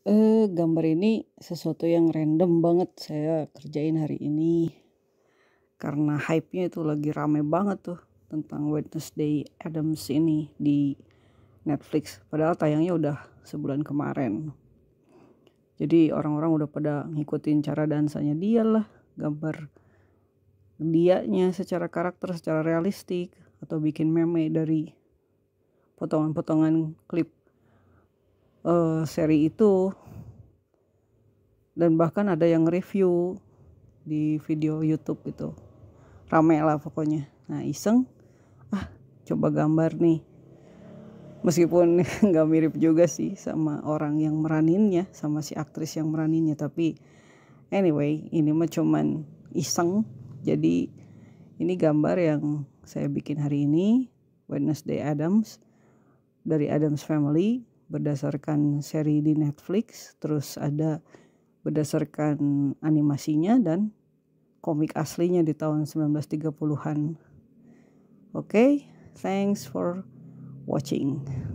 Uh, gambar ini sesuatu yang random banget saya kerjain hari ini. Karena hype-nya itu lagi rame banget tuh tentang Wednesday Adams ini di Netflix. Padahal tayangnya udah sebulan kemarin. Jadi orang-orang udah pada ngikutin cara dansanya dia lah, gambar dianya secara karakter, secara realistik atau bikin meme dari potongan-potongan klip uh, seri itu dan bahkan ada yang review di video YouTube itu rame lah pokoknya nah iseng ah coba gambar nih meskipun nggak mirip juga sih sama orang yang meraninnya sama si aktris yang meraninnya tapi anyway ini mah cuman iseng jadi ini gambar yang saya bikin hari ini Wednesday Adams dari Adams Family berdasarkan seri di Netflix, terus ada berdasarkan animasinya dan komik aslinya di tahun 1930-an. Oke, okay, thanks for watching.